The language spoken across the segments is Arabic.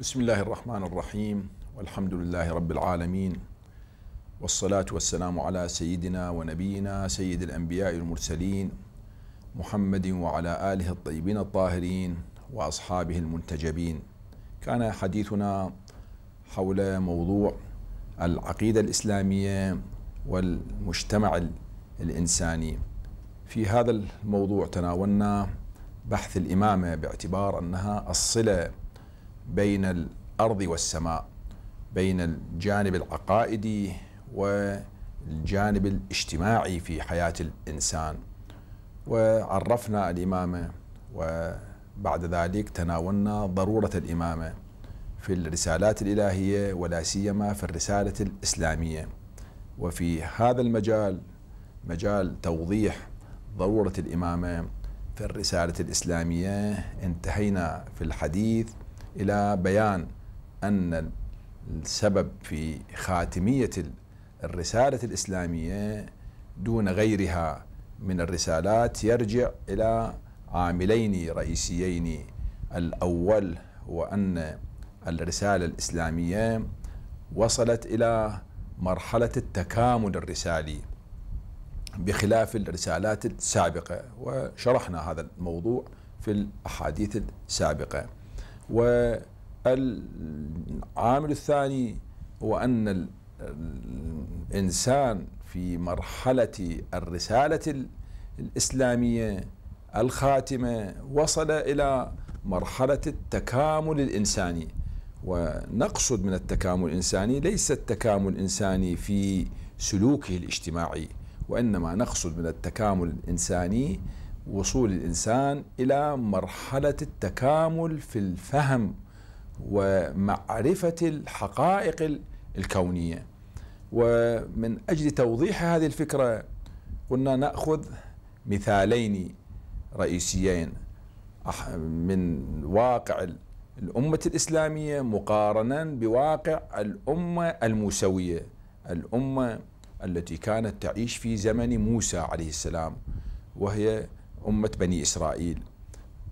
بسم الله الرحمن الرحيم والحمد لله رب العالمين والصلاة والسلام على سيدنا ونبينا سيد الأنبياء المرسلين محمد وعلى آله الطيبين الطاهرين وأصحابه المنتجبين كان حديثنا حول موضوع العقيدة الإسلامية والمجتمع الإنساني في هذا الموضوع تناولنا بحث الإمامة باعتبار أنها الصلة بين الارض والسماء بين الجانب العقائدي والجانب الاجتماعي في حياه الانسان وعرفنا الامامه وبعد ذلك تناولنا ضروره الامامه في الرسالات الالهيه ولا سيما في الرساله الاسلاميه وفي هذا المجال مجال توضيح ضروره الامامه في الرساله الاسلاميه انتهينا في الحديث إلى بيان أن السبب في خاتمية الرسالة الإسلامية دون غيرها من الرسالات يرجع إلى عاملين رئيسيين الأول هو أن الرسالة الإسلامية وصلت إلى مرحلة التكامل الرسالي بخلاف الرسالات السابقة وشرحنا هذا الموضوع في الأحاديث السابقة والعامل الثاني هو أن الإنسان في مرحلة الرسالة الإسلامية الخاتمة وصل إلى مرحلة التكامل الإنساني ونقصد من التكامل الإنساني ليس التكامل الإنساني في سلوكه الاجتماعي وإنما نقصد من التكامل الإنساني وصول الانسان الى مرحله التكامل في الفهم ومعرفه الحقائق الكونيه ومن اجل توضيح هذه الفكره قلنا ناخذ مثالين رئيسيين من واقع الامه الاسلاميه مقارنا بواقع الامه الموسويه الامه التي كانت تعيش في زمن موسى عليه السلام وهي أمة بني إسرائيل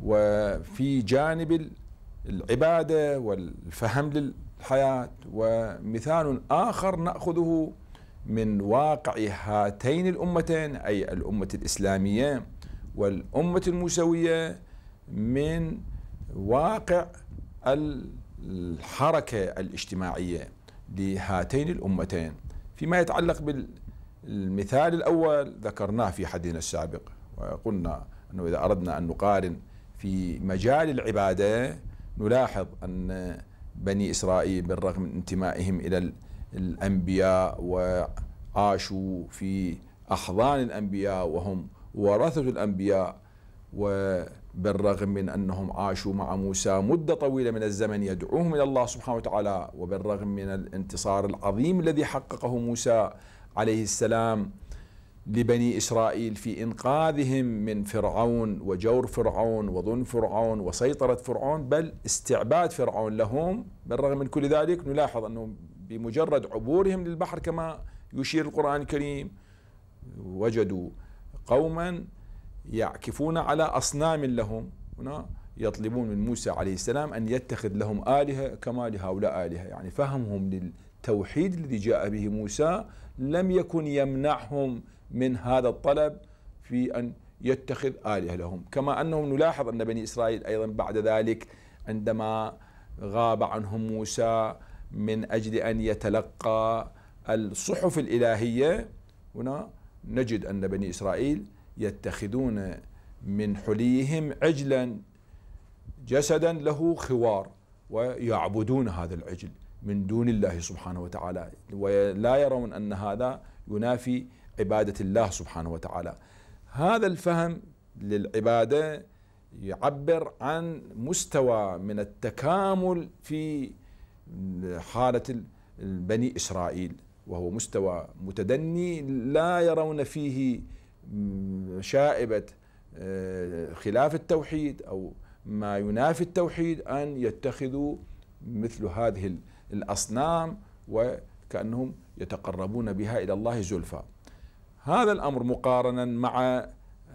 وفي جانب العبادة والفهم للحياة ومثال آخر نأخذه من واقع هاتين الأمتين أي الأمة الإسلامية والأمة الموسوية من واقع الحركة الاجتماعية لهاتين الأمتين فيما يتعلق بالمثال الأول ذكرناه في حديثنا السابق وقلنا أنه إذا أردنا أن نقارن في مجال العبادة نلاحظ أن بني إسرائيل بالرغم من انتمائهم إلى الأنبياء وعاشوا في أحضان الأنبياء وهم ورثة الأنبياء وبالرغم من أنهم عاشوا مع موسى مدة طويلة من الزمن يدعوهم إلى الله سبحانه وتعالى وبالرغم من الانتصار العظيم الذي حققه موسى عليه السلام لبني اسرائيل في انقاذهم من فرعون وجور فرعون وظلم فرعون وسيطره فرعون بل استعباد فرعون لهم بالرغم من كل ذلك نلاحظ انهم بمجرد عبورهم للبحر كما يشير القران الكريم وجدوا قوما يعكفون على اصنام لهم هنا يطلبون من موسى عليه السلام ان يتخذ لهم الهه كما لهؤلاء الهه يعني فهمهم للتوحيد الذي جاء به موسى لم يكن يمنعهم من هذا الطلب في أن يتخذ آلهة لهم كما أنهم نلاحظ أن بني إسرائيل أيضا بعد ذلك عندما غاب عنهم موسى من أجل أن يتلقى الصحف الإلهية هنا نجد أن بني إسرائيل يتخذون من حليهم عجلا جسدا له خوار ويعبدون هذا العجل من دون الله سبحانه وتعالى ولا يرون أن هذا ينافي عبادة الله سبحانه وتعالى هذا الفهم للعبادة يعبر عن مستوى من التكامل في حالة بني إسرائيل وهو مستوى متدني لا يرون فيه شائبة آه، خلاف التوحيد أو ما ينافي التوحيد أن يتخذوا مثل هذه الأصنام وكأنهم يتقربون بها إلى الله زلفى هذا الأمر مقارنا مع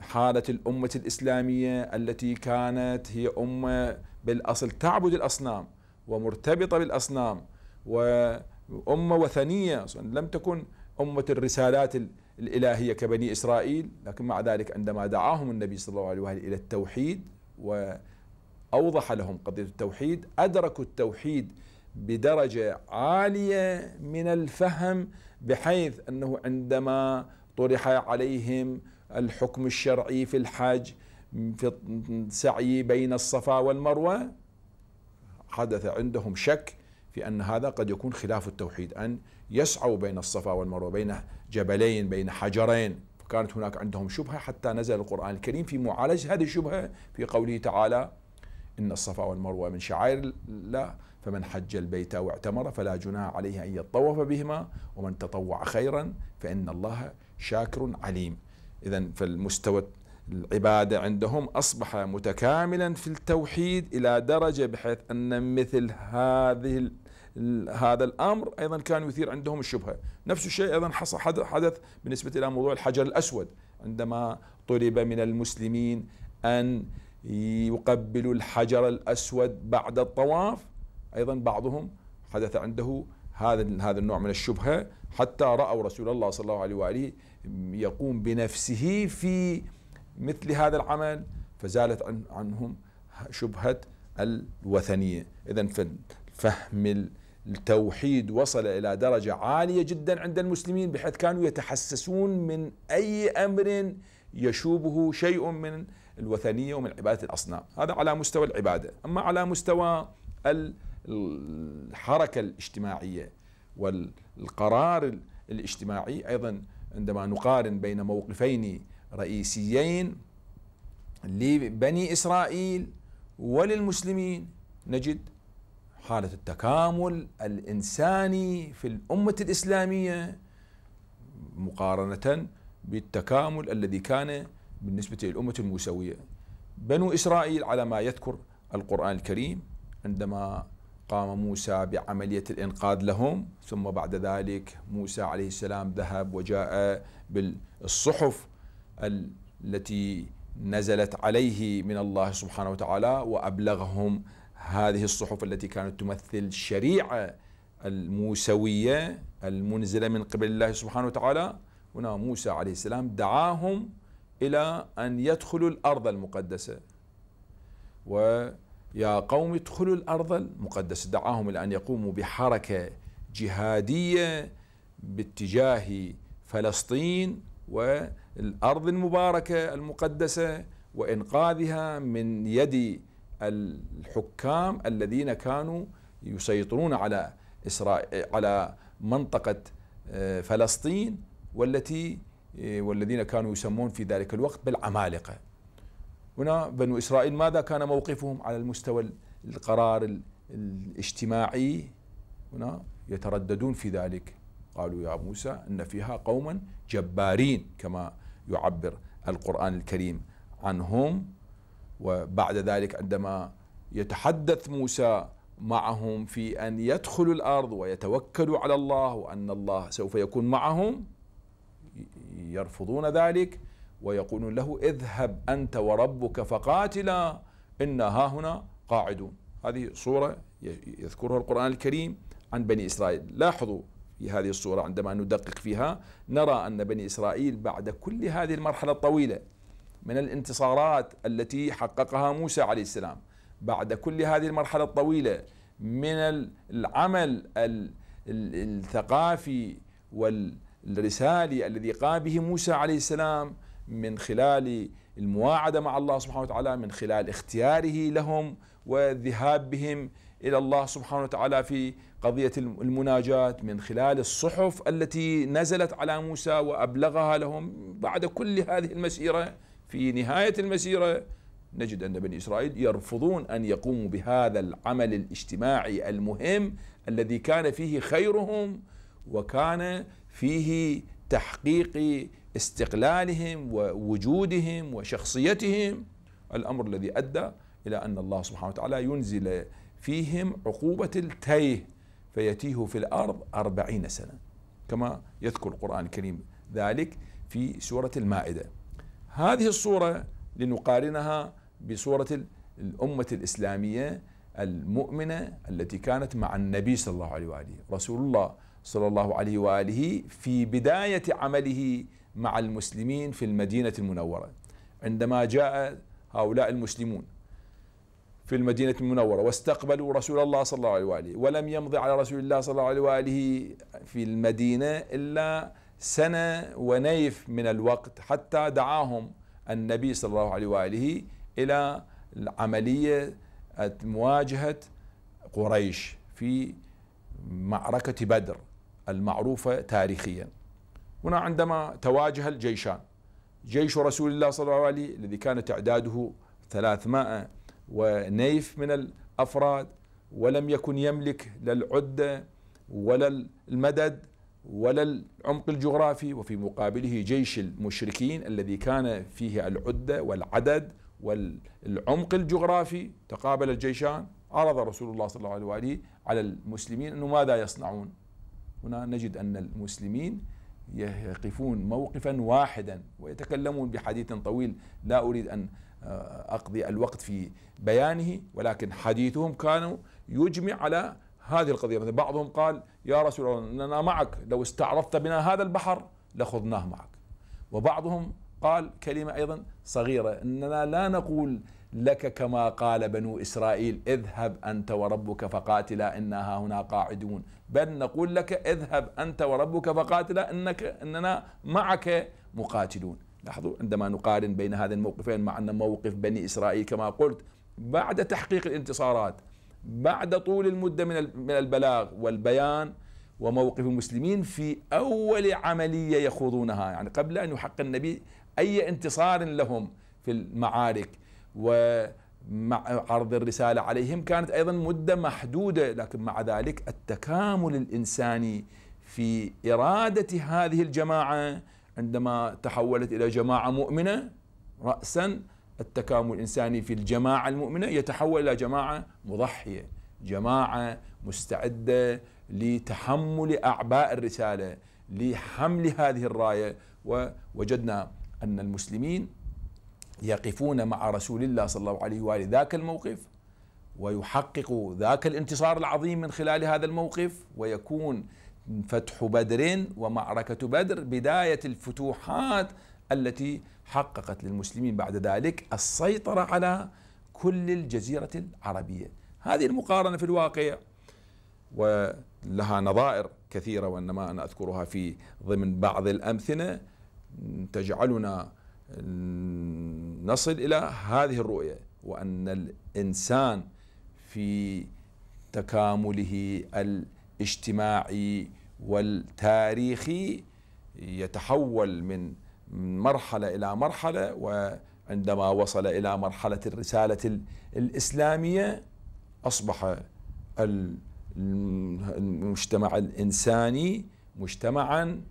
حالة الأمة الإسلامية التي كانت هي أمة بالأصل تعبد الأصنام ومرتبطة بالأصنام وأمة وثنية لم تكن أمة الرسالات الإلهية كبني إسرائيل لكن مع ذلك عندما دعاهم النبي صلى الله عليه وآله إلى التوحيد وأوضح لهم قضية التوحيد أدركوا التوحيد بدرجة عالية من الفهم بحيث أنه عندما طرح عليهم الحكم الشرعي في الحج في السعي بين الصفا والمروه حدث عندهم شك في ان هذا قد يكون خلاف التوحيد ان يسعوا بين الصفا والمروه بين جبلين بين حجرين فكانت هناك عندهم شبهه حتى نزل القران الكريم في معالجه هذه الشبهه في قوله تعالى ان الصفا والمروه من شعائر الله فمن حج البيت واعتمر فلا جناح عليه ان يطوف بهما ومن تطوع خيرا فان الله شاكر عليم إذا فالمستوى العبادة عندهم أصبح متكاملا في التوحيد إلى درجة بحيث أن مثل هذه هذا الأمر أيضا كان يثير عندهم الشبهة نفس الشيء أيضا حدث بالنسبة إلى موضوع الحجر الأسود عندما طلب من المسلمين أن يقبلوا الحجر الأسود بعد الطواف أيضا بعضهم حدث عنده هذا هذا النوع من الشبهة حتى رأوا رسول الله صلى الله عليه وآله يقوم بنفسه في مثل هذا العمل فزالت عنهم شبهة الوثنية إذا فهم التوحيد وصل إلى درجة عالية جدا عند المسلمين بحيث كانوا يتحسسون من أي أمر يشوبه شيء من الوثنية ومن عبادة الأصنام هذا على مستوى العبادة أما على مستوى الحركة الاجتماعية والقرار الاجتماعي أيضا عندما نقارن بين موقفين رئيسيين لبني إسرائيل وللمسلمين نجد حالة التكامل الإنساني في الأمة الإسلامية مقارنة بالتكامل الذي كان بالنسبة للأمة الموسوية بنو إسرائيل على ما يذكر القرآن الكريم عندما قام موسى بعملية الإنقاذ لهم ثم بعد ذلك موسى عليه السلام ذهب وجاء بالصحف التي نزلت عليه من الله سبحانه وتعالى وأبلغهم هذه الصحف التي كانت تمثل الشريعة الموسوية المنزلة من قبل الله سبحانه وتعالى هنا موسى عليه السلام دعاهم إلى أن يدخلوا الأرض المقدسة و يا قوم ادخلوا الأرض المقدسة دعاهم إلى أن يقوموا بحركة جهادية باتجاه فلسطين والأرض المباركة المقدسة وإنقاذها من يد الحكام الذين كانوا يسيطرون على على منطقة آه، فلسطين والتي آه، والذين كانوا يسمون في ذلك الوقت بالعمالقة هنا بنو إسرائيل ماذا كان موقفهم على المستوى القرار الاجتماعي هنا يترددون في ذلك قالوا يا موسى إن فيها قوما جبارين كما يعبر القرآن الكريم عنهم وبعد ذلك عندما يتحدث موسى معهم في أن يدخلوا الأرض ويتوكلوا على الله وأن الله سوف يكون معهم يرفضون ذلك ويقول له اذهب أنت وربك فقاتلا إنا هنا قاعدون هذه صورة يذكرها القرآن الكريم عن بني إسرائيل لاحظوا في هذه الصورة عندما ندقق فيها نرى أن بني إسرائيل بعد كل هذه المرحلة الطويلة من الانتصارات التي حققها موسى عليه السلام بعد كل هذه المرحلة الطويلة من العمل الثقافي والرسالي الذي قام به موسى عليه السلام من خلال المواعدة مع الله سبحانه وتعالى من خلال اختياره لهم والذهاب بهم إلى الله سبحانه وتعالى في قضية المناجاة من خلال الصحف التي نزلت على موسى وأبلغها لهم بعد كل هذه المسيرة في نهاية المسيرة نجد أن بني إسرائيل يرفضون أن يقوموا بهذا العمل الاجتماعي المهم الذي كان فيه خيرهم وكان فيه تحقيق استقلالهم ووجودهم وشخصيتهم الأمر الذي أدى إلى أن الله سبحانه وتعالى ينزل فيهم عقوبة التيه فيتيه في الأرض أربعين سنة كما يذكر القرآن الكريم ذلك في سورة المائدة هذه الصورة لنقارنها بصورة الأمة الإسلامية المؤمنة التي كانت مع النبي صلى الله عليه وآله رسول الله صلى الله عليه واله في بدايه عمله مع المسلمين في المدينه المنوره عندما جاء هؤلاء المسلمون في المدينة المنورة واستقبلوا رسول الله صلى الله عليه وآله ولم يمض على رسول الله صلى الله عليه وآله في المدينة إلا سنة ونيف من الوقت حتى دعاهم النبي صلى الله عليه وآله إلى العملية مواجهة قريش في معركة بدر المعروفة تاريخيا هنا عندما تواجه الجيشان جيش رسول الله صلى الله عليه وسلم الذي كان تعداده 300 ونيف من الأفراد ولم يكن يملك لا العدة ولا المدد ولا العمق الجغرافي وفي مقابله جيش المشركين الذي كان فيه العدة والعدد والعمق الجغرافي تقابل الجيشان عرض رسول الله صلى الله عليه وآله على المسلمين أنه ماذا يصنعون هنا نجد أن المسلمين يقفون موقفا واحدا ويتكلمون بحديث طويل لا أريد أن آه، أقضي الوقت في بيانه ولكن حديثهم كانوا يجمع على هذه القضية مثلا بعضهم قال يا رسول الله إننا معك لو استعرضت بنا هذا البحر لخضناه معك وبعضهم قال كلمة أيضا صغيرة إننا لا نقول لك كما قال بنو إسرائيل اذهب أنت وربك فقاتلا إنا هنا قاعدون بل نقول لك اذهب أنت وربك فقاتلا إنك إننا معك مقاتلون لاحظوا عندما نقارن بين هذين الموقفين مع أن موقف بني إسرائيل كما قلت بعد تحقيق الانتصارات بعد طول المدة من البلاغ والبيان وموقف المسلمين في أول عملية يخوضونها يعني قبل أن يحقق النبي أي انتصار لهم في المعارك ومع عرض الرسالة عليهم كانت أيضا مدة محدودة لكن مع ذلك التكامل الإنساني في إرادة هذه الجماعة عندما تحولت إلى جماعة مؤمنة رأسا التكامل الإنساني في الجماعة المؤمنة يتحول إلى جماعة مضحية جماعة مستعدة لتحمل أعباء الرسالة لحمل هذه الراية ووجدنا أن المسلمين يقفون مع رسول الله صلى الله عليه واله ذاك الموقف ويحققوا ذاك الانتصار العظيم من خلال هذا الموقف ويكون فتح بدر ومعركه بدر بدايه الفتوحات التي حققت للمسلمين بعد ذلك السيطره على كل الجزيره العربيه. هذه المقارنه في الواقع ولها نظائر كثيره وانما انا اذكرها في ضمن بعض الامثله تجعلنا نصل إلى هذه الرؤية وأن الإنسان في تكامله الاجتماعي والتاريخي يتحول من مرحلة إلى مرحلة وعندما وصل إلى مرحلة الرسالة الإسلامية أصبح المجتمع الإنساني مجتمعا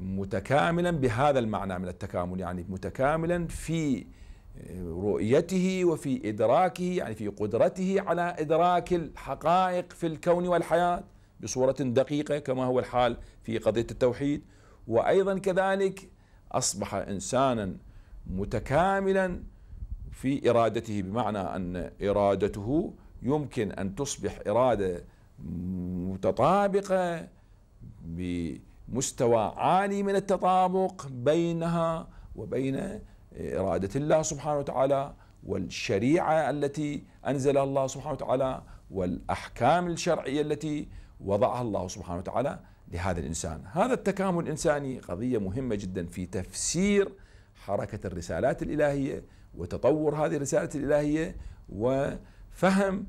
متكاملا بهذا المعنى من التكامل يعني متكاملا في رؤيته وفي إدراكه يعني في قدرته على إدراك الحقائق في الكون والحياة بصورة دقيقة كما هو الحال في قضية التوحيد وأيضا كذلك أصبح إنسانا متكاملا في إرادته بمعنى أن إرادته يمكن أن تصبح إرادة متطابقة بمستوى عالي من التطابق بينها وبين إرادة الله سبحانه وتعالى والشريعة التي أنزلها الله سبحانه وتعالى والأحكام الشرعية التي وضعها الله سبحانه وتعالى لهذا الإنسان هذا التكامل الإنساني قضية مهمة جدا في تفسير حركة الرسالات الإلهية وتطور هذه الرسالة الإلهية وفهم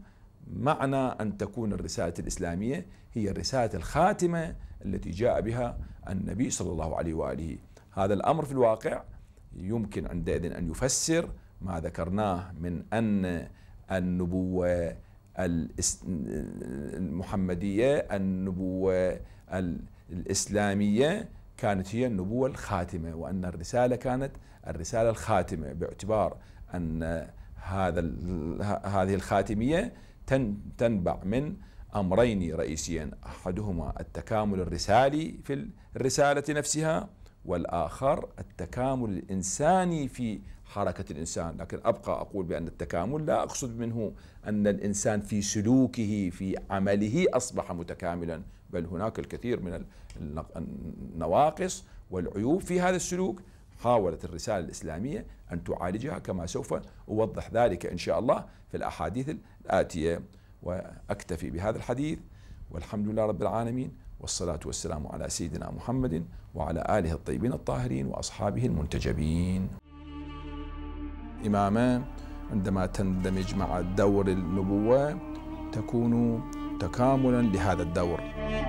معنى أن تكون الرسالة الإسلامية هي الرسالة الخاتمة التي جاء بها النبي صلى الله عليه وآله هذا الأمر في الواقع يمكن عندئذ ان يفسر ما ذكرناه من ان النبوه المحمديه النبوه الاسلاميه كانت هي النبوه الخاتمه وان الرساله كانت الرساله الخاتمه باعتبار ان هذا هذه الخاتميه تنبع من امرين رئيسيين احدهما التكامل الرسالي في الرساله نفسها والآخر التكامل الإنساني في حركة الإنسان لكن أبقى أقول بأن التكامل لا أقصد منه أن الإنسان في سلوكه في عمله أصبح متكاملا بل هناك الكثير من النواقص والعيوب في هذا السلوك حاولت الرسالة الإسلامية أن تعالجها كما سوف أوضح ذلك إن شاء الله في الأحاديث الآتية وأكتفي بهذا الحديث والحمد لله رب العالمين والصلاة والسلام على سيدنا محمد وعلى آله الطيبين الطاهرين وأصحابه المنتجبين إماما عندما تندمج مع دور النبوة تكون تكاملا لهذا الدور